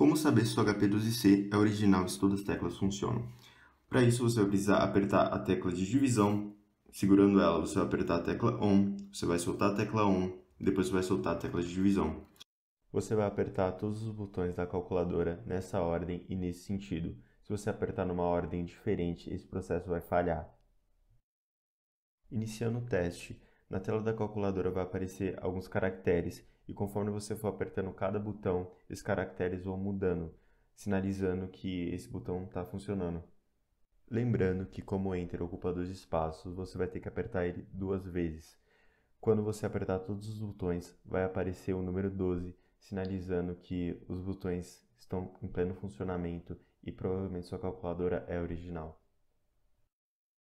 Como saber se o HP12C é original e se todas as teclas funcionam? Para isso, você vai precisar apertar a tecla de divisão. Segurando ela, você vai apertar a tecla ON, você vai soltar a tecla ON, depois você vai soltar a tecla de divisão. Você vai apertar todos os botões da calculadora nessa ordem e nesse sentido. Se você apertar numa ordem diferente, esse processo vai falhar. Iniciando o teste, na tela da calculadora vai aparecer alguns caracteres e conforme você for apertando cada botão, esses caracteres vão mudando, sinalizando que esse botão está funcionando. Lembrando que como Enter ocupa dois espaços, você vai ter que apertar ele duas vezes. Quando você apertar todos os botões, vai aparecer o número 12, sinalizando que os botões estão em pleno funcionamento e provavelmente sua calculadora é original.